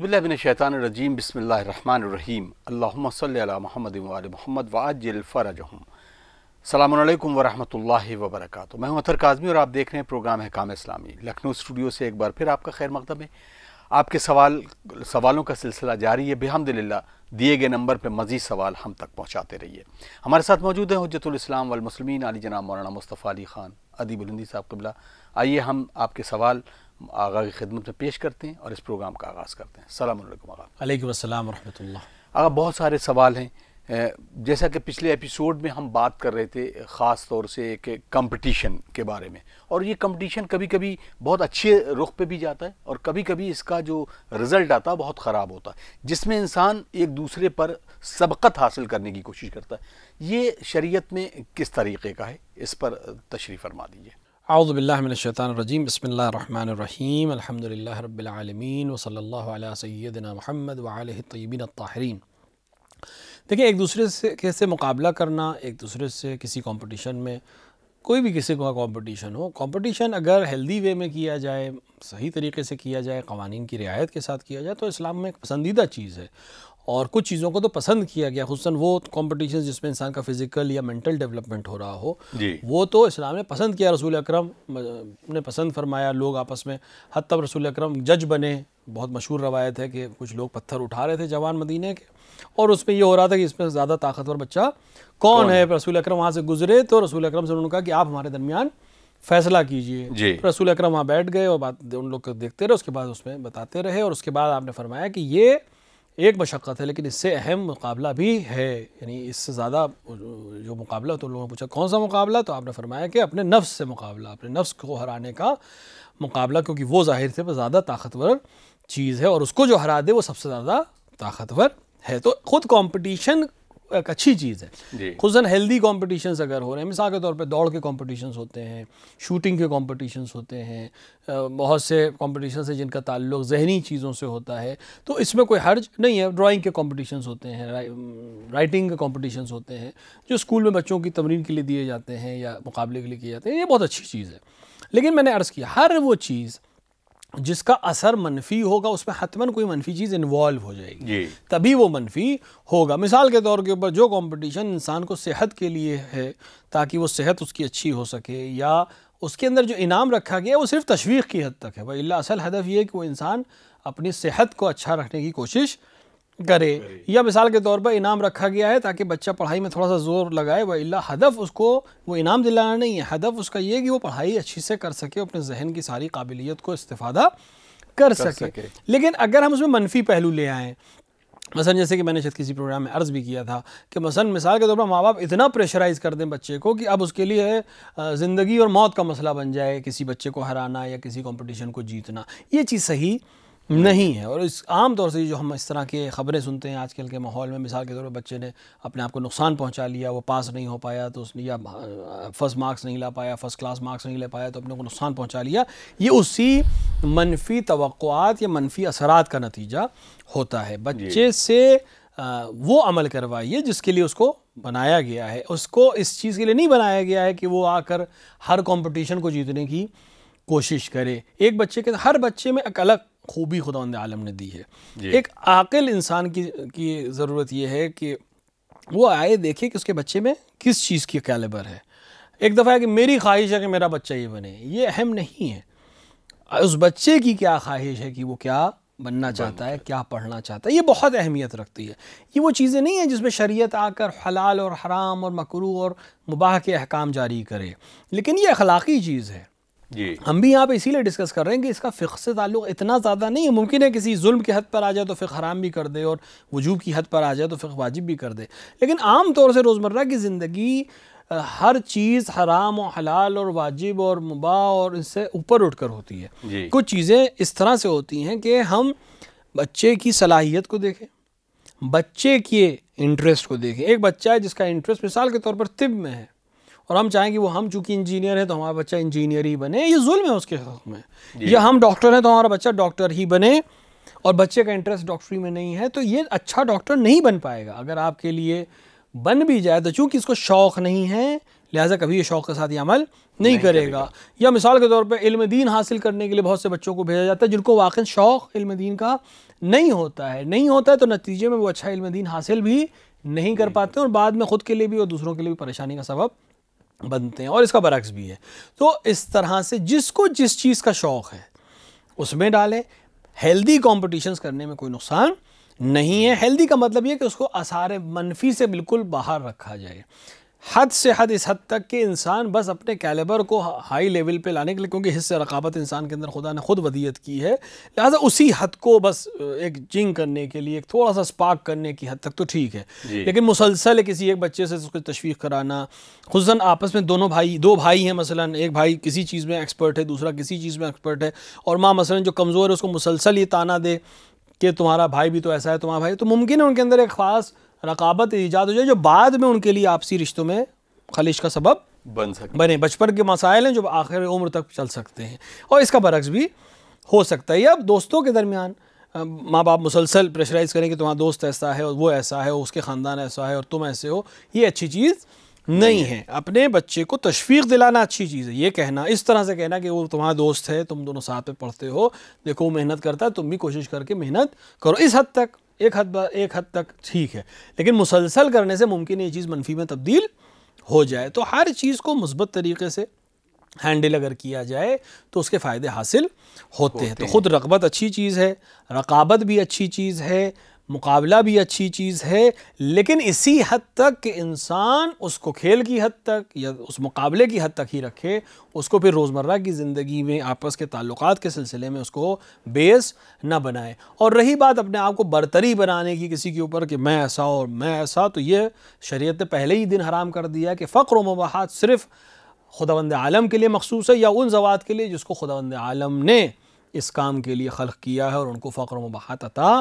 باللہ من شیطان الرجیم بسم اللہ الرحمن الرحیم اللہم صلی علی محمد محمد واج فرجہم سلام علیکم ورحمت اللہ وبرکاتہ میں ہوں اتھر کاظمی اور آپ دیکھ رہے ہیں پروگرام حکام اسلامی لکھنؤ اسٹوڈیو سے ایک بار پھر آپ کا خیر مقدم ہے آپ کے سوال سوالوں کا سلسلہ جاری ہے بحمد للہ دیے گئے نمبر پہ مزید سوال ہم تک پہنچاتے رہیے ہمارے ساتھ موجود ہیں حجت الاسلام والمسلمین علی جناب مولانا مصطفیٰ علی خان ادیب الہندی صاحب قبلہ آئیے ہم آپ کے سوال آغا کی خدمت میں پیش کرتے ہیں اور اس پروگرام کا آغاز کرتے ہیں السلام علیکم آغا علیکم السلام ورحمۃ اللہ آغا بہت سارے سوال ہیں جیسا کہ پچھلے ایپیسوڈ میں ہم بات کر رہے تھے خاص طور سے ایک کمپٹیشن کے بارے میں اور یہ کمپٹیشن کبھی کبھی بہت اچھے رخ پہ بھی جاتا ہے اور کبھی کبھی اس کا جو رزلٹ آتا ہے بہت خراب ہوتا ہے جس میں انسان ایک دوسرے پر سبقت حاصل کرنے کی کوشش کرتا ہے یہ شریعت میں کس طریقے کا ہے اس پر تشریف فرما دیجیے من الشیطان الرجیم بسم اللہ الرحمن الحمد للہ رب العالمین وصلی اللہ علیہ سیدنا محمد وعالی الطیبین الطاہرین دیکھیں ایک دوسرے سے کیسے مقابلہ کرنا ایک دوسرے سے کسی کمپٹیشن میں کوئی بھی کسی کمپٹیشن ہو کمپٹیشن اگر ہیلدی وے میں کیا جائے صحیح طریقے سے کیا جائے قوانین کی رعایت کے ساتھ کیا جائے تو اسلام میں ایک پسندیدہ چیز ہے اور کچھ چیزوں کو تو پسند کیا گیا خصوصاً وہ کمپٹیشن جس میں انسان کا فزیکل یا مینٹل ڈیولپمنٹ ہو رہا ہو جی۔ وہ تو اسلام نے پسند کیا رسول اکرم نے پسند فرمایا لوگ آپس میں تب رسول اکرم جج بنے بہت مشہور روایت ہے کہ کچھ لوگ پتھر اٹھا رہے تھے جوان مدینے کے اور اس میں یہ ہو رہا تھا کہ اس میں زیادہ طاقتور بچہ کون ہے رسول اکرم وہاں سے گزرے تو رسول اکرم سے انہوں نے کہا کہ آپ ہمارے درمیان فیصلہ جی رسول اکرم وہاں بیٹھ گئے اور بات ان لوگ کو دیکھتے رہے اس کے بعد اس میں بتاتے رہے اور اس کے بعد آپ نے فرمایا کہ یہ ایک مشقت ہے لیکن اس سے اہم مقابلہ بھی ہے یعنی اس سے زیادہ جو مقابلہ تو لوگوں نے پوچھا کون سا مقابلہ تو آپ نے فرمایا کہ اپنے نفس سے مقابلہ اپنے نفس کو ہرانے کا مقابلہ کیونکہ وہ ظاہر سے زیادہ طاقتور چیز ہے اور اس کو جو ہرا دے وہ سب سے زیادہ طاقتور ہے تو خود کمپٹیشن ایک اچھی چیز ہے خوزن ہیلدی کمپٹیشنز اگر ہو رہے ہیں مثال کے طور پہ دوڑ کے کمپٹیشنز ہوتے ہیں شوٹنگ کے کمپٹیشنز ہوتے ہیں بہت سے کمپٹیشنز ہیں جن کا تعلق ذہنی چیزوں سے ہوتا ہے تو اس میں کوئی حرج نہیں ہے ڈرائنگ کے کمپٹیشنز ہوتے ہیں رائٹنگ کے کمپٹیشنز ہوتے ہیں جو اسکول میں بچوں کی تمرین کے لیے دیے جاتے ہیں یا مقابلے کے لیے کیے جاتے ہیں یہ بہت اچھی چیز ہے لیکن میں نے عرض کیا ہر وہ چیز جس کا اثر منفی ہوگا اس میں حتماً کوئی منفی چیز انوالو ہو جائے گی تب جی۔ تبھی وہ منفی ہوگا مثال کے طور کے اوپر جو کمپٹیشن انسان کو صحت کے لیے ہے تاکہ وہ صحت اس کی اچھی ہو سکے یا اس کے اندر جو انعام رکھا گیا وہ صرف تشویق کی حد تک ہے بھائی اللہ اصل ہدف یہ ہے کہ وہ انسان اپنی صحت کو اچھا رکھنے کی کوشش کرے یا مثال کے طور پر انعام رکھا گیا ہے تاکہ بچہ پڑھائی میں تھوڑا سا زور لگائے وہ اللہ ہدف اس کو وہ انعام دلانا نہیں ہے ہدف اس کا یہ کہ وہ پڑھائی اچھی سے کر سکے اپنے ذہن کی ساری قابلیت کو استفادہ کر سکے لیکن اگر ہم اس میں منفی پہلو لے آئیں مثلا جیسے کہ میں نے شاید کسی پروگرام میں عرض بھی کیا تھا کہ مثلا مثال کے طور پر ماں باپ اتنا پریشرائز کر دیں بچے کو کہ اب اس کے لیے زندگی اور موت کا مسئلہ بن جائے کسی بچے کو ہرانا یا کسی کمپٹیشن کو جیتنا یہ چیز صحیح نہیں ہے اور اس عام طور سے جو ہم اس طرح کے خبریں سنتے ہیں آج کل کے ماحول میں مثال کے طور پر بچے نے اپنے آپ کو نقصان پہنچا لیا وہ پاس نہیں ہو پایا تو اس نے یا فرسٹ مارکس نہیں لا پایا فرسٹ کلاس مارکس نہیں لے پایا تو اپنے کو نقصان پہنچا لیا یہ اسی منفی توقعات یا منفی اثرات کا نتیجہ ہوتا ہے جی۔ بچے سے وہ عمل کروائیے جس کے لیے اس کو بنایا گیا ہے اس کو اس چیز کے لیے نہیں بنایا گیا ہے کہ وہ آ کر ہر کمپٹیشن کو جیتنے کی کوشش کرے ایک بچے کے ہر بچے میں ایک الگ خوبی خدا اند عالم نے دی ہے جی۔ ایک عاقل انسان کی ضرورت یہ ہے کہ وہ آئے دیکھے کہ اس کے بچے میں کس چیز کی کیلیبر ہے ایک دفعہ کہ میری خواہش ہے کہ میرا بچہ یہ بنے یہ اہم نہیں ہے اس بچے کی کیا خواہش ہے کہ وہ کیا بننا چاہتا ہے کیا پڑھنا چاہتا ہے یہ بہت اہمیت رکھتی ہے یہ وہ چیزیں نہیں ہیں جس میں شریعت آ کر حلال اور حرام اور مکرو اور مباح کے احکام جاری کرے لیکن یہ اخلاقی چیز ہے جی ہم بھی یہاں پہ اسی لیے ڈسکس کر رہے ہیں کہ اس کا فقہ سے تعلق اتنا زیادہ نہیں ہے ممکن ہے کسی ظلم کی حد پر آ جائے تو فقہ حرام بھی کر دے اور وجوب کی حد پر آ جائے تو فقہ واجب بھی کر دے لیکن عام طور سے روزمرہ کی زندگی ہر چیز حرام و حلال اور واجب اور مباح اور اس سے اوپر اٹھ کر ہوتی ہے جی۔ کچھ چیزیں اس طرح سے ہوتی ہیں کہ ہم بچے کی صلاحیت کو دیکھیں بچے کے انٹرسٹ کو دیکھیں ایک بچہ ہے جس کا انٹرسٹ مثال کے طور پر طب میں ہے اور ہم چاہیں گے کہ وہ ہم چونکہ انجینئر ہیں تو ہمارا بچہ انجینئر ہی بنے یہ ظلم ہے اس کے حق میں جی۔ یا ہم ڈاکٹر ہیں تو ہمارا بچہ ڈاکٹر ہی بنے اور بچے کا انٹرسٹ ڈاکٹری میں نہیں ہے تو یہ اچھا ڈاکٹر نہیں بن پائے گا اگر آپ کے لیے بن بھی جائے تو چونکہ اس کو شوق نہیں ہے لہٰذا کبھی یہ شوق کے ساتھ یہ عمل نہیں کرے گا یا مثال کے طور پہ علم دین حاصل کرنے کے لیے بہت سے بچوں کو بھیجا جاتا ہے جن کو واقع شوق علم دین کا نہیں ہوتا ہے نہیں ہوتا ہے تو نتیجے میں وہ اچھا علم دین حاصل بھی نہیں کر جی۔ پاتے اور بعد میں خود کے لیے بھی اور دوسروں کے لیے بھی پریشانی کا سبب بنتے ہیں اور اس کا برعکس بھی ہے تو اس طرح سے جس کو جس چیز کا شوق ہے اس میں ڈالیں ہیلدی کمپٹیشنز کرنے میں کوئی نقصان نہیں ہے ہیلدی کا مطلب یہ کہ اس کو آثار منفی سے بالکل باہر رکھا جائے حد سے حد اس حد تک کہ انسان بس اپنے کیلیبر کو ہائی لیول پہ لانے کے لیے کیونکہ حصہ رقابت انسان کے اندر خدا نے خود ودیت کی ہے لہٰذا اسی حد کو بس ایک جنگ کرنے کے لیے ایک تھوڑا سا سپاک کرنے کی حد تک تو ٹھیک ہے جی۔ لیکن مسلسل کسی ایک بچے سے اس کو تشویق کرانا خصوصاً آپس میں دونوں بھائی دو بھائی ہیں مثلاً ایک بھائی کسی چیز میں ایکسپرٹ ہے دوسرا کسی چیز میں ایکسپرٹ ہے اور ماں مثلاً جو کمزور ہے اس کو مسلسل یہ تانہ دے کہ تمہارا بھائی بھی تو ایسا ہے تمہارا بھائی تو ممکن ہے ان کے اندر ایک خاص رقابت ایجاد ہو جائے جو بعد میں ان کے لیے آپسی رشتوں میں خلش کا سبب بن سکتے بنے بچپن کے مسائل ہیں جو آخر عمر تک چل سکتے ہیں اور اس کا برعکس بھی ہو سکتا ہے اب دوستوں کے درمیان ماں باپ مسلسل پریشرائز کریں کہ تمہارا دوست ایسا ہے اور وہ ایسا ہے اس کے خاندان ایسا ہے اور تم ایسے ہو یہ اچھی چیز نہیں ہے اپنے بچے کو تشفیق دلانا اچھی چیز ہے یہ کہنا اس طرح سے کہنا کہ وہ تمہارا دوست ہے تم دونوں ساتھ پہ پڑھتے ہو دیکھو وہ محنت کرتا ہے تم بھی کوشش کر کے محنت کرو اس حد تک ایک حد ایک حد تک ٹھیک ہے لیکن مسلسل کرنے سے ممکن یہ چیز منفی میں تبدیل ہو جائے تو ہر چیز کو مثبت طریقے سے ہینڈل اگر کیا جائے تو اس کے فائدے حاصل ہوتے ہیں تو خود رغبت اچھی چیز ہے رقابت بھی اچھی چیز ہے مقابلہ بھی اچھی چیز ہے لیکن اسی حد تک کہ انسان اس کو کھیل کی حد تک یا اس مقابلے کی حد تک ہی رکھے اس کو پھر روز مرہ کی زندگی میں آپس کے تعلقات کے سلسلے میں اس کو بیس نہ بنائے اور رہی بات اپنے آپ کو برتری بنانے کی کسی کے اوپر کہ میں ایسا اور میں ایسا تو یہ شریعت نے پہلے ہی دن حرام کر دیا کہ فقر و مباحات صرف خداوند عالم کے لیے مخصوص ہے یا ان زوات کے لیے جس کو خداوند عالم نے اس کام کے لیے خلق کیا ہے اور ان کو فقر و مباحت عطا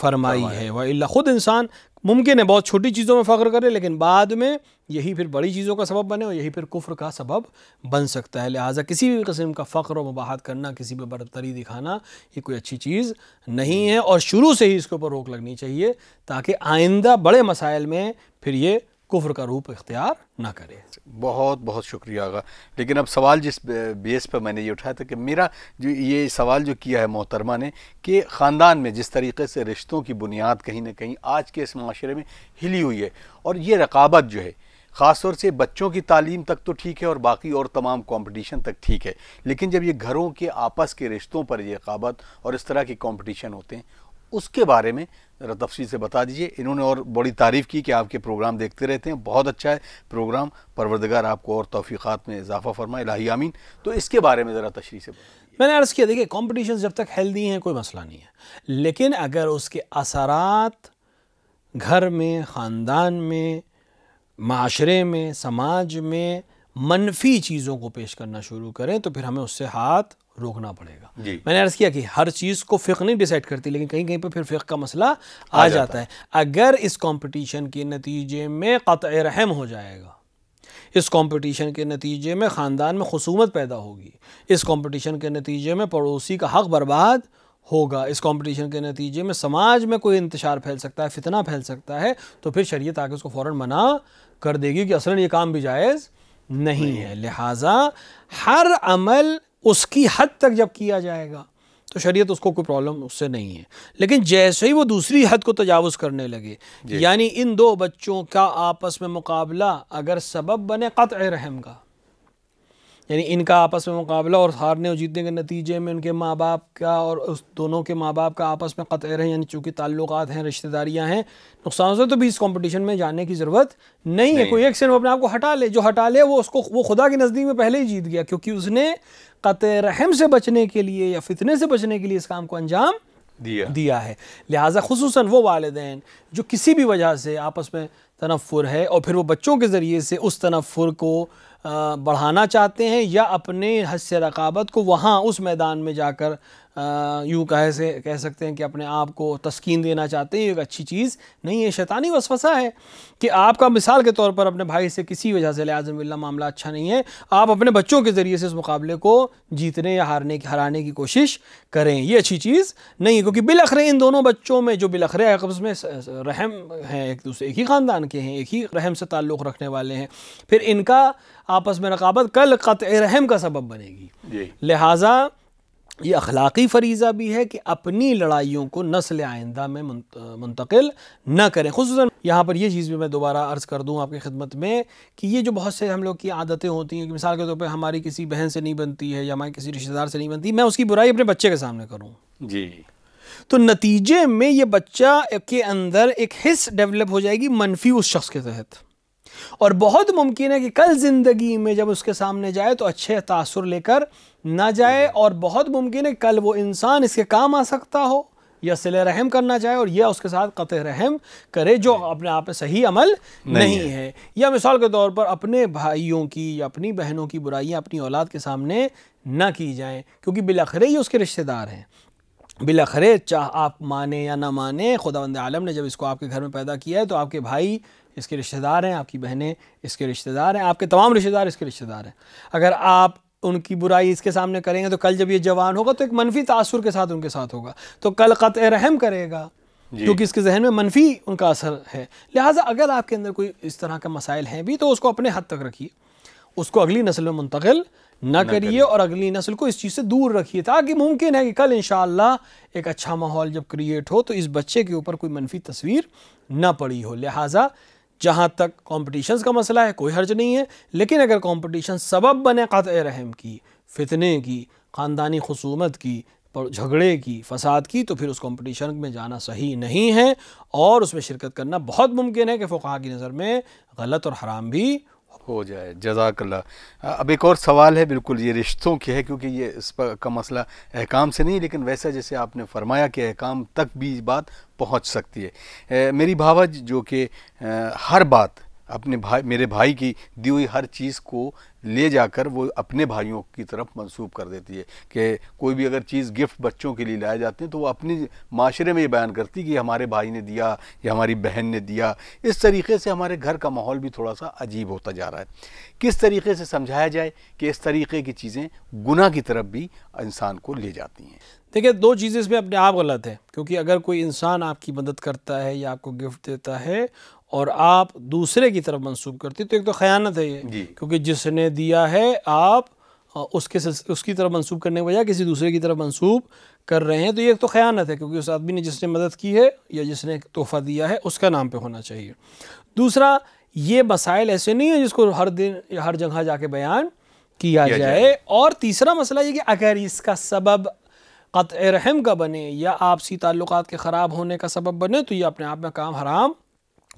فرمائی ہے اللہ خود انسان ممکن ہے بہت چھوٹی چیزوں میں فخر کرے لیکن بعد میں یہی پھر بڑی چیزوں کا سبب بنے اور یہی پھر کفر کا سبب بن سکتا ہے لہٰذا کسی بھی قسم کا فخر و مباحت کرنا کسی پہ برتری دکھانا یہ کوئی اچھی چیز نہیں ہے اور شروع سے ہی اس کے اوپر روک لگنی چاہیے تاکہ آئندہ بڑے مسائل میں پھر یہ کفر کا روپ اختیار نہ کرے بہت بہت شکریہ آغا لیکن اب سوال جس بیس پہ میں نے یہ اٹھایا تھا کہ میرا جو یہ سوال جو کیا ہے محترمہ نے کہ خاندان میں جس طریقے سے رشتوں کی بنیاد کہیں نہ کہیں آج کے اس معاشرے میں ہلی ہوئی ہے اور یہ رقابت جو ہے خاص طور سے بچوں کی تعلیم تک تو ٹھیک ہے اور باقی اور تمام کمپٹیشن تک ٹھیک ہے لیکن جب یہ گھروں کے آپس کے رشتوں پر یہ رقابت اور اس طرح کے کمپٹیشن ہوتے ہیں اس کے بارے میں ذرا تفصیل سے بتا دیجیے انہوں نے اور بڑی تعریف کی کہ آپ کے پروگرام دیکھتے رہتے ہیں بہت اچھا ہے پروگرام پروردگار آپ کو اور توفیقات میں اضافہ فرمائے الہی آمین تو اس کے بارے میں ذرا تشریح سے میں نے عرض کیا دیکھیے کمپٹیشن جب تک ہیلدی ہیں کوئی مسئلہ نہیں ہے لیکن اگر اس کے اثرات گھر میں خاندان میں معاشرے میں سماج میں منفی چیزوں کو پیش کرنا شروع کریں تو پھر ہمیں اس سے ہاتھ روکنا پڑے گا جی۔ میں نے عرض کیا کہ ہر چیز کو فقہ نہیں ڈیسائیڈ کرتی لیکن کہیں کہیں پہ پھر فقہ کا مسئلہ آ جاتا ہے اگر اس کمپٹیشن کے نتیجے میں قطع رحم ہو جائے گا اس کمپٹیشن کے نتیجے میں خاندان میں خصومت پیدا ہوگی اس کمپٹیشن کے نتیجے میں پڑوسی کا حق برباد ہوگا اس کمپٹیشن کے نتیجے میں سماج میں کوئی انتشار پھیل سکتا ہے فتنہ پھیل سکتا ہے تو پھر شریعت آگے اس کو فوراً منع کر دے گی کہ اصلاً یہ کام بھی جائز نہیں ہے لہٰذا ہر عمل اس کی حد تک جب کیا جائے گا تو شریعت اس کو کوئی پرابلم اس سے نہیں ہے لیکن جیسے ہی وہ دوسری حد کو تجاوز کرنے لگے جی۔ یعنی ان دو بچوں کا آپس میں مقابلہ اگر سبب بنے قطع رحم کا یعنی ان کا آپس میں مقابلہ اور ہارنے اور جیتنے کے نتیجے میں ان کے ماں باپ کا اور اس دونوں کے ماں باپ کا آپس میں قطع ہیں یعنی چونکہ تعلقات ہیں رشتہ داریاں ہیں نقصان سے تو بھی اس کمپٹیشن میں جانے کی ضرورت نہیں ہے کوئی ایک سن وہ اپنے آپ کو ہٹا لے جو ہٹا لے وہ اس کو وہ خدا کے نزدیک میں پہلے ہی جیت گیا کیونکہ اس نے قطع رحم سے بچنے کے لیے یا فتنے سے بچنے کے لیے اس کام کو انجام دیا دیا ہے لہٰذا خصوصاً وہ والدین جو کسی بھی وجہ سے آپس میں تنفر ہے اور پھر وہ بچوں کے ذریعے سے اس تنفر کو بڑھانا چاہتے ہیں یا اپنے حصے رقابت کو وہاں اس میدان میں جا کر یوں سے کہہ سکتے ہیں کہ اپنے آپ کو تسکین دینا چاہتے ہیں یہ ایک اچھی چیز نہیں ہے شیطانی وسوسہ ہے کہ آپ کا مثال کے طور پر اپنے بھائی سے کسی وجہ سے لہیہ اللہ معاملہ اچھا نہیں ہے آپ اپنے بچوں کے ذریعے سے اس مقابلے کو جیتنے یا ہارنے کی ہرانے کی کوشش کریں یہ اچھی چیز نہیں ہے کیونکہ بلخرے ان دونوں بچوں میں جو بالخرے میں رحم ہیں ایک دوسرے ایک ہی خاندان کے ہیں ایک ہی رحم سے تعلق رکھنے والے ہیں پھر ان کا آپس میں رقابت کل قطع رحم کا سبب بنے گی جی۔ لہٰذا یہ اخلاقی فریضہ بھی ہے کہ اپنی لڑائیوں کو نسل آئندہ میں منتقل نہ کریں خصوصاً یہاں پر یہ چیز بھی میں دوبارہ عرض کر دوں آپ کی خدمت میں کہ یہ جو بہت سے ہم لوگ کی عادتیں ہوتی ہیں کہ مثال کے طور پہ ہماری کسی بہن سے نہیں بنتی ہے یا ہمارے کسی رشتہ دار سے نہیں بنتی میں اس کی برائی اپنے بچے کے سامنے کروں جی تو نتیجے میں یہ بچہ کے اندر ایک حص ڈیولپ ہو جائے گی منفی اس شخص کے تحت اور بہت ممکن ہے کہ کل زندگی میں جب اس کے سامنے جائے تو اچھے تاثر لے کر نہ جائے اور بہت ممکن ہے کل وہ انسان اس کے کام آ سکتا ہو یا صلح رحم کرنا چاہے اور یا اس کے ساتھ قطع رحم کرے جو اپنے آپ میں صحیح عمل نہیں ہے یا مثال کے طور پر اپنے بھائیوں کی یا اپنی بہنوں کی برائیاں اپنی اولاد کے سامنے نہ کی جائیں کیونکہ یہ اس کے رشتہ دار ہیں بالاخرے چاہ آپ مانیں یا نہ مانے خدا بند عالم نے جب اس کو آپ کے گھر میں پیدا کیا ہے تو آپ کے بھائی اس کے رشتہ دار ہیں آپ کی بہنیں اس کے رشتہ دار ہیں آپ کے تمام رشتہ دار اس کے رشتہ دار ہیں اگر آپ ان کی برائی اس کے سامنے کریں گے تو کل جب یہ جوان ہوگا تو ایک منفی تاثر کے ساتھ ان کے ساتھ ہوگا تو کل قطع رحم کرے گا جی۔ کیونکہ اس کے ذہن میں منفی ان کا اثر ہے لہٰذا اگر آپ کے اندر کوئی اس طرح کا مسائل ہیں بھی تو اس کو اپنے حد تک رکھیے اس کو اگلی نسل میں منتقل نہ کریے اور اگلی نسل کو اس چیز سے دور رکھیے تاکہ ممکن ہے کہ کل ان شاء اللہ ایک اچھا ماحول جب کریٹ ہو تو اس بچے کے اوپر کوئی منفی تصویر نہ پڑی ہو لہٰذا جہاں تک کمپٹیشنز کا مسئلہ ہے کوئی حرج نہیں ہے لیکن اگر کمپٹیشن سبب بنے قطع رحم کی فتنے کی خاندانی خصومت کی جھگڑے کی فساد کی تو پھر اس کمپٹیشن میں جانا صحیح نہیں ہے اور اس میں شرکت کرنا بہت ممکن ہے کہ فقہ کی نظر میں غلط اور حرام بھی ہو جائے جزاک اللہ اب ایک اور سوال ہے بالکل یہ رشتوں کی ہے کیونکہ یہ اس پر کا مسئلہ احکام سے نہیں لیکن ویسا جیسے آپ نے فرمایا کہ احکام تک بھی بات پہنچ سکتی ہے میری بھاوج جو کہ ہر بات اپنے بھائی میرے بھائی کی دی ہوئی ہر چیز کو لے جا کر وہ اپنے بھائیوں کی طرف منسوب کر دیتی ہے کہ کوئی بھی اگر چیز گفٹ بچوں کے لیے لائے جاتے ہیں تو وہ اپنی معاشرے میں یہ بیان کرتی کہ ہمارے بھائی نے دیا یا ہماری بہن نے دیا اس طریقے سے ہمارے گھر کا ماحول بھی تھوڑا سا عجیب ہوتا جا رہا ہے کس طریقے سے سمجھایا جائے کہ اس طریقے کی چیزیں گناہ کی طرف بھی انسان کو لے جاتی ہیں دیکھیں دو چیزیں اس میں اپنے آپ غلط ہیں کیونکہ اگر کوئی انسان آپ کی مدد کرتا ہے یا آپ کو گفٹ دیتا ہے اور آپ دوسرے کی طرف منصوب کرتے تو ایک تو خیانت ہے یہ جی۔ کیونکہ جس نے دیا ہے آپ اس کے اس کی طرف منصوب کرنے کے بجائے کسی دوسرے کی طرف منسوب کر رہے ہیں تو یہ ایک تو خیانت ہے کیونکہ اس آدمی نے جس نے مدد کی ہے یا جس نے تحفہ دیا ہے اس کا نام پہ ہونا چاہیے دوسرا یہ مسائل ایسے نہیں ہیں جس کو ہر دن یا ہر جگہ جا کے بیان کیا جائے اور تیسرا مسئلہ یہ کہ اگر اس کا سبب قطع رحم کا بنے یا آپسی تعلقات کے خراب ہونے کا سبب بنے تو یہ اپنے آپ میں کام حرام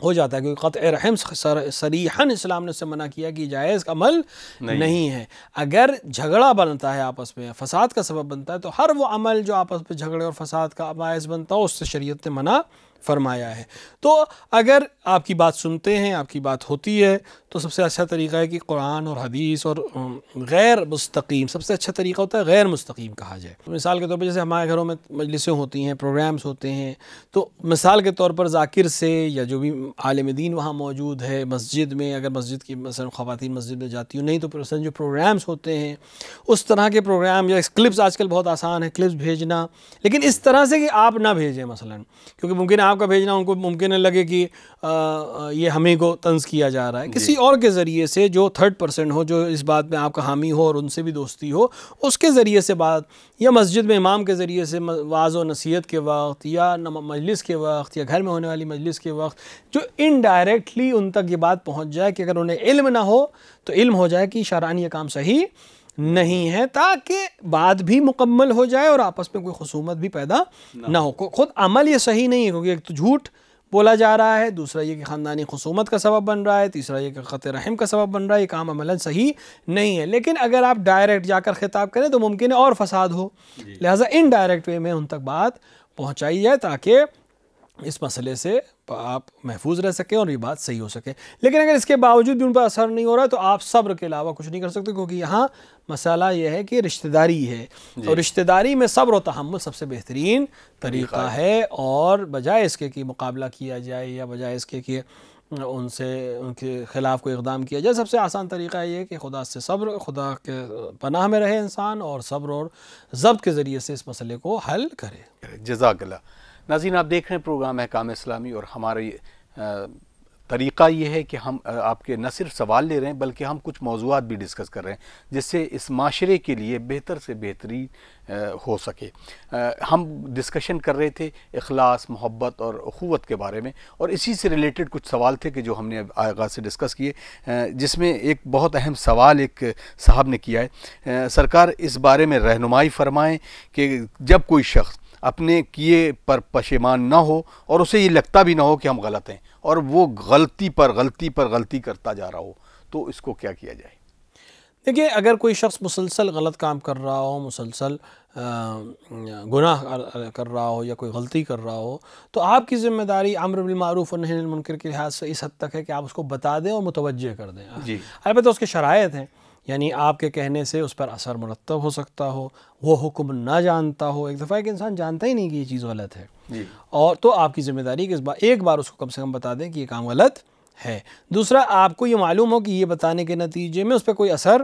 ہو جاتا ہے کیونکہ قطع رحم سریحن اسلام نے منع کیا کہ جائز عمل نہیں ہے اگر جھگڑا بنتا ہے آپس میں فساد کا سبب بنتا ہے تو ہر وہ عمل جو آپس میں جھگڑے اور فساد کا باعث بنتا ہو اس سے شریعت نے منع فرمایا ہے تو اگر آپ کی بات سنتے ہیں آپ کی بات ہوتی ہے تو سب سے اچھا طریقہ ہے کہ قرآن اور حدیث اور غیر مستقیم سب سے اچھا طریقہ ہوتا ہے غیر مستقیم کہا جائے مثال کے طور پر جیسے ہمارے گھروں میں مجلسیں ہوتی ہیں پروگرامز ہوتے ہیں تو مثال کے طور پر ذاکر سے یا جو بھی عالم دین وہاں موجود ہے مسجد میں اگر مسجد کی مثلا خواتین مسجد میں جاتی ہوں نہیں تو جو پروگرامز ہوتے ہیں اس طرح کے پروگرام یا کلپس آج کل بہت آسان ہے کلپس بھیجنا لیکن اس طرح سے کہ آپ نہ بھیجیں مثلاً کیونکہ ممکن آپ کا بھیجنا ان کو ممکن لگے کہ یہ ہمیں کو طنز کیا جا رہا ہے جی۔ کسی اور کے ذریعے سے جو تھرڈ پرسن ہو جو اس بات میں آپ کا حامی ہو اور ان سے بھی دوستی ہو اس کے ذریعے سے بات یا مسجد میں امام کے ذریعے سے بعض و نصیحت کے وقت یا مجلس کے وقت یا گھر میں ہونے والی مجلس کے وقت جو انڈائریکٹلی ان تک یہ بات پہنچ جائے کہ اگر انہیں علم نہ ہو تو علم ہو جائے کہ شرحان یہ کام صحیح نہیں ہے تاکہ بات بھی مکمل ہو جائے اور آپس میں کوئی خصومت بھی پیدا نہ ہو خود عمل یہ صحیح نہیں ہے کیونکہ ایک تو جھوٹ بولا جا رہا ہے دوسرا یہ کہ خاندانی خصومت کا سبب بن رہا ہے تیسرا یہ کہ خط رحم کا سبب بن رہا ہے یہ کام عملا صحیح نہیں ہے لیکن اگر آپ ڈائریکٹ جا کر خطاب کریں تو ممکن ہے اور فساد ہو جی۔ لہٰذا ان ڈائریکٹ وے میں ان تک بات پہنچائی جائے تاکہ اس مسئلے سے آپ محفوظ رہ سکیں اور یہ بات صحیح ہو سکے لیکن اگر اس کے باوجود بھی ان پر اثر نہیں ہو رہا ہے تو آپ صبر کے علاوہ کچھ نہیں کر سکتے کیونکہ یہاں مسئلہ یہ ہے کہ رشتہ داری ہے جی۔ اور رشتہ داری میں صبر و تحمل سب سے بہترین طریقہ ہے اور بجائے اس کے مقابلہ کیا جائے یا بجائے اس کے کہ ان سے ان کے خلاف کوئی اقدام کیا جائے سب سے آسان طریقہ یہ کہ خدا سے صبر خدا کے پناہ میں رہے انسان اور صبر اور ضبط کے ذریعے سے اس مسئلے کو حل کرے جزاک اللہ ناظرین آپ دیکھ رہے ہیں پروگرام احکام اسلامی اور ہماری طریقہ یہ ہے کہ ہم آپ کے نہ صرف سوال لے رہے ہیں بلکہ ہم کچھ موضوعات بھی ڈسکس کر رہے ہیں جس سے اس معاشرے کے لیے بہتر سے بہتری ہو سکے ہم ڈسکشن کر رہے تھے اخلاص محبت اور اخوت کے بارے میں اور اسی سے ریلیٹڈ کچھ سوال تھے کہ جو ہم نے آغاز سے ڈسکس کیے جس میں ایک بہت اہم سوال ایک صاحب نے کیا ہے سرکار اس بارے میں رہنمائی فرمائیں کہ جب کوئی شخص اپنے کیے پر پشیمان نہ ہو اور اسے یہ لگتا بھی نہ ہو کہ ہم غلط ہیں اور وہ غلطی پر غلطی پر غلطی کرتا جا رہا ہو تو اس کو کیا کیا جائے دیکھیے اگر کوئی شخص مسلسل غلط کام کر رہا ہو مسلسل گناہ کر رہا ہو یا کوئی غلطی کر رہا ہو تو آپ کی ذمہ داری بالمعروف اور نحن المنکر کے لحاظ سے اس حد تک ہے کہ آپ اس کو بتا دیں اور متوجہ کر دیں جی اس کے شرائط ہیں یعنی آپ کے کہنے سے اس پر اثر مرتب ہو سکتا ہو وہ حکم نہ جانتا ہو ایک دفعہ ایک انسان جانتا ہی نہیں کہ یہ چیز غلط ہے جی۔ اور تو آپ کی ذمہ داری کہ ایک بار اس کو کم سے کم بتا دیں کہ یہ کام غلط ہے دوسرا آپ کو یہ معلوم ہو کہ یہ بتانے کے نتیجے میں اس پہ کوئی اثر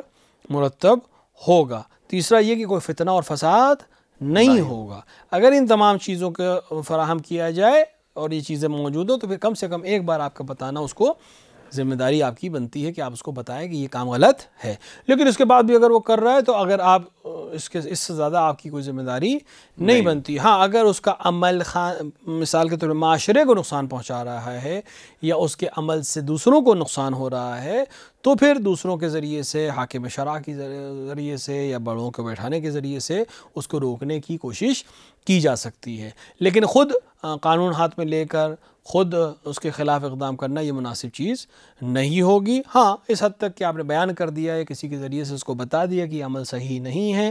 مرتب ہوگا تیسرا یہ کہ کوئی فتنہ اور فساد نہیں ہوگا اگر ان تمام چیزوں کو فراہم کیا جائے اور یہ چیزیں موجود ہو تو پھر کم سے کم ایک بار آپ کا بتانا اس کو ذمہ داری آپ کی بنتی ہے کہ آپ اس کو بتائیں کہ یہ کام غلط ہے لیکن اس کے بعد بھی اگر وہ کر رہا ہے تو اگر آپ اس کے اس سے زیادہ آپ کی کوئی ذمہ داری نہیں بنتی ہاں اگر اس کا عمل خان مثال کے طور پر معاشرے کو نقصان پہنچا رہا ہے یا اس کے عمل سے دوسروں کو نقصان ہو رہا ہے تو پھر دوسروں کے ذریعے سے حاکم شرع کی کے ذریعے سے یا بڑوں کو بیٹھانے کے ذریعے سے اس کو روکنے کی کوشش کی جا سکتی ہے لیکن خود قانون ہاتھ میں لے کر خود اس کے خلاف اقدام کرنا یہ مناسب چیز نہیں ہوگی ہاں اس حد تک کہ آپ نے بیان کر دیا ہے کسی کے ذریعے سے اس کو بتا دیا کہ یہ عمل صحیح نہیں ہے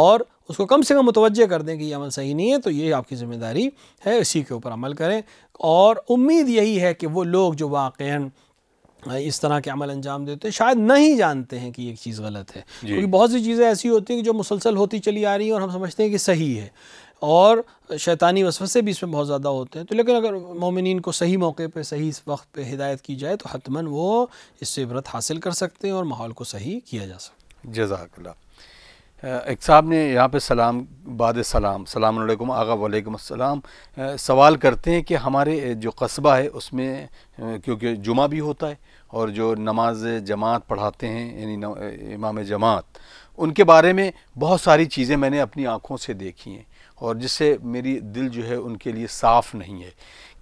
اور اس کو کم سے کم متوجہ کر دیں کہ یہ عمل صحیح نہیں ہے تو یہ آپ کی ذمہ داری ہے اسی کے اوپر عمل کریں اور امید یہی ہے کہ وہ لوگ جو واقعاً اس طرح کے عمل انجام دیتے ہیں شاید نہیں جانتے ہیں کہ یہ چیز غلط ہے جی۔ کیونکہ بہت سی چیزیں ایسی ہوتی ہیں جو مسلسل ہوتی چلی آ رہی ہیں اور ہم سمجھتے ہیں کہ صحیح ہے اور شیطانی وسوسے بھی اس میں بہت زیادہ ہوتے ہیں تو لیکن اگر مومنین کو صحیح موقع پہ صحیح وقت پہ ہدایت کی جائے تو حتماً وہ اس سے عبرت حاصل کر سکتے ہیں اور ماحول کو صحیح کیا جا سکتا جزاک اللہ ایک صاحب نے یہاں پہ سلام بعد سلام سلام علیکم آغا وعلیکم السلام سوال کرتے ہیں کہ ہمارے جو قصبہ ہے اس میں کیونکہ جمعہ بھی ہوتا ہے اور جو نماز جماعت پڑھاتے ہیں یعنی امام جماعت ان کے بارے میں بہت ساری چیزیں میں نے اپنی آنکھوں سے دیکھی ہیں اور جس سے میری دل جو ہے ان کے لیے صاف نہیں ہے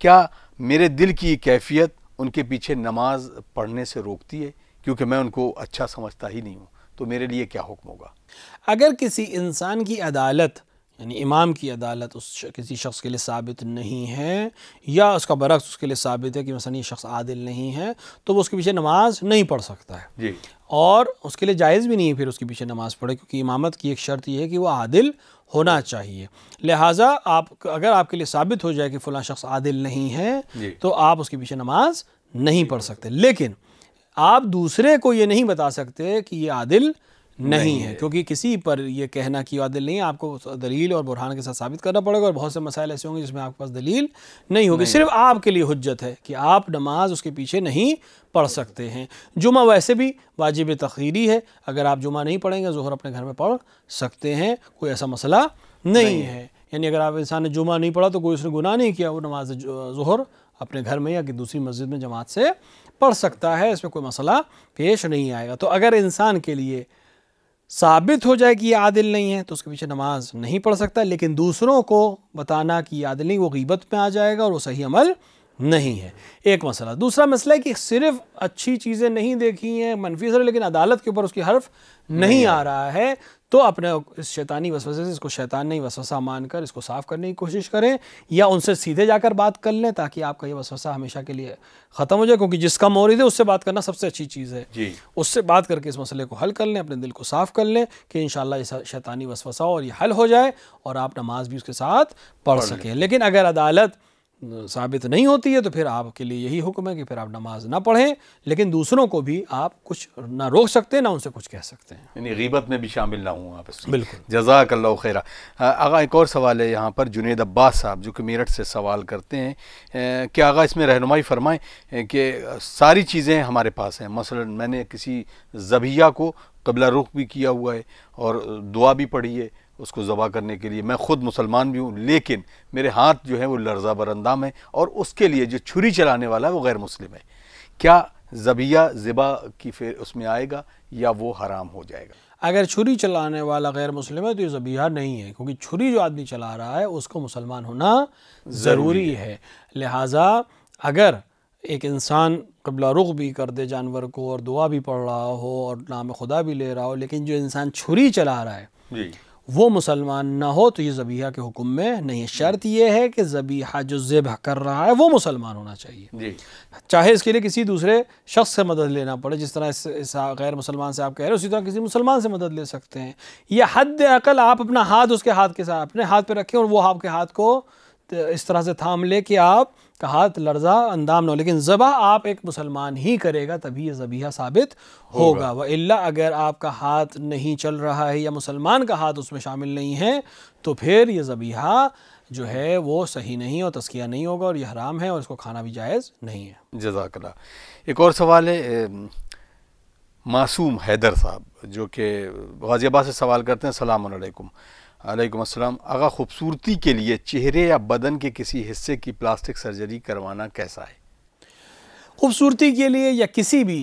کیا میرے دل کی کیفیت ان کے پیچھے نماز پڑھنے سے روکتی ہے کیونکہ میں ان کو اچھا سمجھتا ہی نہیں ہوں تو میرے لیے کیا حکم ہوگا اگر کسی انسان کی عدالت یعنی امام کی عدالت اس کسی شخص کے لیے ثابت نہیں ہے یا اس کا برعکس اس کے لیے ثابت ہے کہ مثلا یہ شخص عادل نہیں ہے تو وہ اس کے پیچھے نماز نہیں پڑھ سکتا ہے جی۔ اور اس کے لیے جائز بھی نہیں ہے پھر اس کے پیچھے نماز پڑھے کیونکہ امامت کی ایک شرط یہ ہے کہ وہ عادل ہونا چاہیے لہٰذا آپ اگر آپ کے لیے ثابت ہو جائے کہ فلاں شخص عادل نہیں ہے جی۔ تو آپ اس کے پیچھے نماز نہیں جی۔ پڑھ سکتے لیکن آپ دوسرے کو یہ نہیں بتا سکتے کہ یہ عادل نہیں ہے کیونکہ کسی پر یہ کہنا کی عادل نہیں ہے آپ کو دلیل اور برحان کے ساتھ ثابت کرنا پڑے گا اور بہت سے مسائل ایسے ہوں گے جس میں آپ کے پاس دلیل نہیں ہوگی صرف آپ کے لیے حجت ہے کہ آپ نماز اس کے پیچھے نہیں پڑھ سکتے ہیں جمعہ ویسے بھی واجب تخیری ہے اگر آپ جمعہ نہیں پڑھیں گے ظہر اپنے گھر میں پڑھ سکتے ہیں کوئی ایسا مسئلہ نہیں ہے یعنی اگر آپ انسان نے جمعہ نہیں پڑھا تو کوئی اس نے گناہ نہیں کیا وہ نماز ظہر اپنے گھر میں یا کہ دوسری مسجد میں جماعت سے پڑھ سکتا ہے اس میں کوئی مسئلہ پیش نہیں آئے گا تو اگر انسان کے لیے ثابت ہو جائے کہ یہ عادل نہیں ہے تو اس کے پیچھے نماز نہیں پڑھ سکتا لیکن دوسروں کو بتانا کہ یہ عادل نہیں وہ غیبت میں آ جائے گا اور وہ صحیح عمل نہیں ہے ایک مسئلہ دوسرا مسئلہ ہے کہ صرف اچھی چیزیں نہیں دیکھی ہیں منفی سر لیکن عدالت کے اوپر اس کی حرف نہیں آ رہا ہے تو اپنے اس شیطانی وسوسے سے اس کو شیطانی وسوسہ مان کر اس کو صاف کرنے کی کوشش کریں یا ان سے سیدھے جا کر بات کر لیں تاکہ آپ کا یہ وسوسہ ہمیشہ کے لیے ختم ہو جائے کیونکہ جس کا مورد ہے اس سے بات کرنا سب سے اچھی چیز ہے جی اس سے بات کر کے اس مسئلے کو حل کر لیں اپنے دل کو صاف کر لیں کہ انشاءاللہ یہ شیطانی وسوسہ اور یہ حل ہو جائے اور آپ نماز بھی اس کے ساتھ پڑھ سکیں لیکن اگر عدالت ثابت نہیں ہوتی ہے تو پھر آپ کے لیے یہی حکم ہے کہ پھر آپ نماز نہ پڑھیں لیکن دوسروں کو بھی آپ کچھ نہ روک سکتے ہیں نہ ان سے کچھ کہہ سکتے ہیں یعنی غیبت میں بھی شامل نہ ہوں آپ بالکل جزاک اللہ خیرہ آغا ایک اور سوال ہے یہاں پر جنید عباس صاحب جو کہ میرٹھ سے سوال کرتے ہیں کہ آغا اس میں رہنمائی فرمائیں کہ ساری چیزیں ہمارے پاس ہیں مثلا میں نے کسی زبیہ کو قبلہ رخ بھی کیا ہوا ہے اور دعا بھی پڑھی ہے اس کو ذبح کرنے کے لیے میں خود مسلمان بھی ہوں لیکن میرے ہاتھ جو ہیں وہ لرزہ برندام ہیں اور اس کے لیے جو چھری چلانے والا ہے وہ غیر مسلم ہے کیا زبیہ زبا کی فیر اس میں آئے گا یا وہ حرام ہو جائے گا اگر چھری چلانے والا غیر مسلم ہے تو یہ زبیہ نہیں ہے کیونکہ چھری جو آدمی چلا رہا ہے اس کو مسلمان ہونا ضروری ہے لہٰذا اگر ایک انسان قبلہ رخ بھی کر دے جانور کو اور دعا بھی پڑھ رہا ہو اور نام خدا بھی لے رہا ہو لیکن جو انسان چھری چلا رہا ہے جی وہ مسلمان نہ ہو تو یہ ذبیحہ کے حکم میں نہیں ہے شرط یہ ہے کہ زبیحہ جو زبح کر رہا ہے وہ مسلمان ہونا چاہیے جی۔ چاہے اس کے لیے کسی دوسرے شخص سے مدد لینا پڑے جس طرح اس غیر مسلمان سے آپ کہہ رہے ہیں اسی طرح کسی مسلمان سے مدد لے سکتے ہیں یہ حد عقل آپ اپنا ہاتھ اس کے ہاتھ کے ساتھ اپنے ہاتھ پہ رکھیں اور وہ آپ کے ہاتھ کو اس طرح سے تھام لے کہ آپ کا ہاتھ لرزہ اندام نہ ہو لیکن ذبح آپ ایک مسلمان ہی کرے گا تبھی یہ ذبیحہ ثابت ہوگا وہ اللہ اگر آپ کا ہاتھ نہیں چل رہا ہے یا مسلمان کا ہاتھ اس میں شامل نہیں ہے تو پھر یہ ذبیحہ جو ہے وہ صحیح نہیں اور تسکیہ نہیں ہوگا اور یہ حرام ہے اور اس کو کھانا بھی جائز نہیں ہے جزاک اللہ ایک اور سوال ہے معصوم حیدر صاحب جو کہ غازی آباد سے سوال کرتے ہیں السلام علیکم علیکم السلام آغا خوبصورتی کے لیے چہرے یا بدن کے کسی حصے کی پلاسٹک سرجری کروانا کیسا ہے خوبصورتی کے لیے یا کسی بھی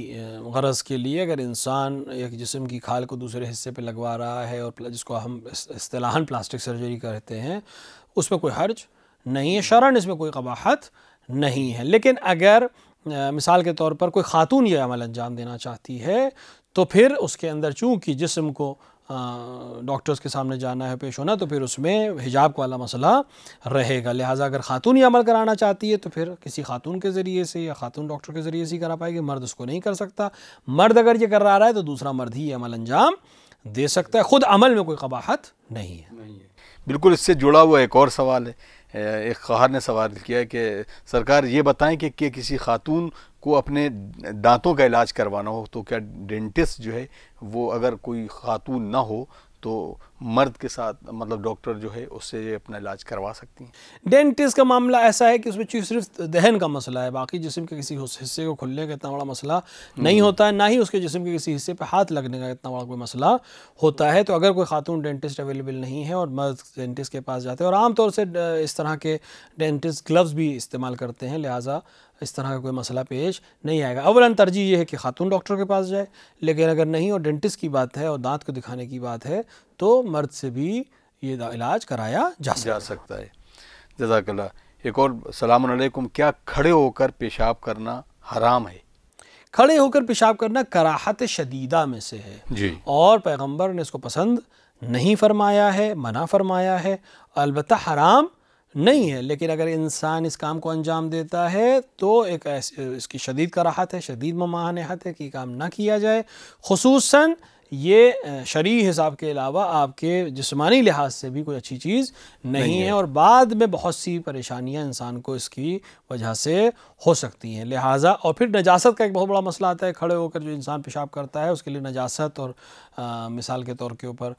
غرض کے لیے اگر انسان ایک جسم کی کھال کو دوسرے حصے پہ لگوا رہا ہے اور جس کو ہم اصطلاحاً پلاسٹک سرجری کرتے ہیں اس میں کوئی حرج نہیں ہے شرن اس میں کوئی قباحت نہیں ہے لیکن اگر مثال کے طور پر کوئی خاتون یہ عمل انجام دینا چاہتی ہے تو پھر اس کے اندر چونکہ جسم کو ڈاکٹرز کے سامنے جانا ہے پیش ہونا تو پھر اس میں حجاب والا مسئلہ رہے گا لہٰذا اگر خاتون یہ عمل کرانا چاہتی ہے تو پھر کسی خاتون کے ذریعے سے یا خاتون ڈاکٹر کے ذریعے سے ہی کرا پائے گی مرد اس کو نہیں کر سکتا مرد اگر یہ کر رہا رہا ہے تو دوسرا مرد ہی یہ عمل انجام دے سکتا ہے خود عمل میں کوئی قباحت نہیں ہے بالکل اس سے جڑا ہوا ایک اور سوال ہے ایک خواہر نے سوال کیا کہ سرکار یہ بتائیں کہ کہ کسی خاتون کو اپنے دانتوں کا علاج کروانا ہو تو کیا ڈینٹسٹ جو ہے وہ اگر کوئی خاتون نہ ہو تو مرد کے ساتھ مطلب ڈاکٹر جو ہے اس سے اپنا علاج کروا سکتی ہیں ڈینٹس کا معاملہ ایسا ہے کہ اس میں صرف دہن کا مسئلہ ہے باقی جسم کے کسی حصے کو کھلنے کا اتنا بڑا مسئلہ نہیں ہوتا ہے نہ ہی اس کے جسم کے کسی حصے پہ ہاتھ لگنے کا اتنا بڑا کوئی مسئلہ ہوتا ہے تو اگر کوئی خاتون ڈینٹسٹ اویلیبل نہیں ہے اور مرد ڈینٹس کے پاس جاتے ہیں اور عام طور سے اس طرح کے ڈینٹسٹ گلوز بھی استعمال کرتے ہیں لہٰذا اس طرح کا کوئی مسئلہ پیش نہیں آئے گا اولاً ترجیح یہ ہے کہ خاتون ڈاکٹر کے پاس جائے لیکن اگر نہیں اور کی بات ہے اور دانت کو دکھانے کی بات ہے تو مرد سے بھی یہ علاج کرایا جا سکتا, ہے جزاک اللہ ایک اور السلام علیکم کیا کھڑے ہو کر پیشاب کرنا حرام ہے کھڑے ہو کر پیشاب کرنا کراہت شدیدہ میں سے ہے جی اور پیغمبر نے اس کو پسند نہیں فرمایا ہے منع فرمایا ہے البتہ حرام نہیں ہے لیکن اگر انسان اس کام کو انجام دیتا ہے تو ایک اس کی شدید کا راحت ہے شدید ممانحت ہے کہ یہ کام نہ کیا جائے خصوصاً یہ شرعی حساب کے علاوہ آپ کے جسمانی لحاظ سے بھی کوئی اچھی چیز نہیں ہے اور بعد میں بہت سی پریشانیاں انسان کو اس کی وجہ سے ہو سکتی ہیں لہٰذا اور پھر نجاست کا ایک بہت بڑا مسئلہ آتا ہے کھڑے ہو کر جو انسان پیشاب کرتا ہے اس کے لیے نجاست اور مثال کے طور کے اوپر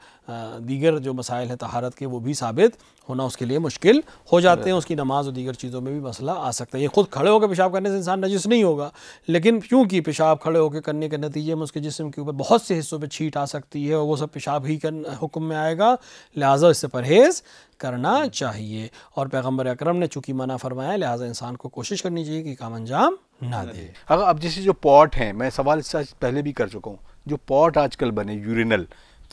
دیگر جو مسائل ہیں طہارت کے وہ بھی ثابت ہونا اس کے لیے مشکل ہو جاتے ہیں اس کی نماز اور دیگر چیزوں میں بھی مسئلہ آ سکتا ہے یہ خود کھڑے ہو کے پیشاب کرنے سے انسان نجس نہیں ہوگا لیکن کیونکہ پیشاب کھڑے ہو کے کرنے کے نتیجے میں اس کے جسم کے اوپر بہت سے حصوں پہ چھیٹ آ سکتی ہے اور وہ سب پیشاب ہی حکم میں آئے گا لہٰذا اس سے پرہیز کرنا چاہیے اور پیغمبر اکرم نے چونکہ منع فرمایا لہٰذا انسان کو کوشش کرنی چاہیے کہ کام انجام نہ دے اب جیسے جو پوٹ ہیں میں سوال اس سے پہلے بھی کر چکا ہوں جو پاٹ آج کل بنے یورینل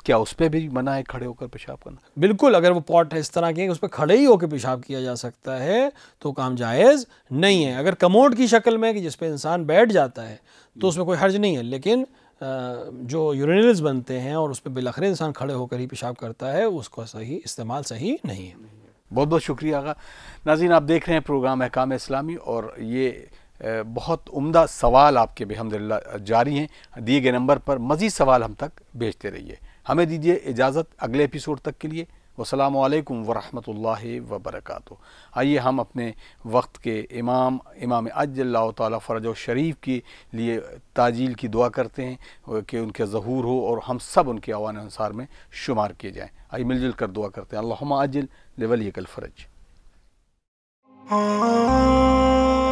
کیا اس پہ بھی منع ہے کھڑے ہو کر پیشاب کرنا بالکل اگر وہ ہے اس طرح کے اس پہ کھڑے ہی ہو کے پیشاب کیا جا سکتا ہے تو کام جائز نہیں ہے اگر کموڈ کی شکل میں کہ جس پہ انسان بیٹھ جاتا ہے تو اس میں کوئی حرج نہیں ہے لیکن جو یورینلز بنتے ہیں اور اس پہ بلخرے انسان کھڑے ہو کر ہی پیشاب کرتا ہے اس کا صحیح استعمال صحیح نہیں ہے بہت بہت شکریہ آغا ناظرین آپ دیکھ رہے ہیں پروگرام احکام اسلامی اور یہ بہت عمدہ سوال آپ کے بحمد اللہ جاری ہیں دیے گئے نمبر پر مزید سوال ہم تک بھیجتے رہیے ہمیں دیجیے اجازت اگلے اپیسوڈ تک کے لیے والسلام علیکم ورحمۃ اللہ وبرکاتہ آئیے ہم اپنے وقت کے امام امام اج اللہ تعالیٰ فرج و شریف کے لیے تاجیل کی دعا کرتے ہیں کہ ان کے ظہور ہو اور ہم سب ان کے عوان انسار میں شمار کیے جائیں آئیے مل جل کر دعا کرتے ہیں اللہم لولیک الفرج آہ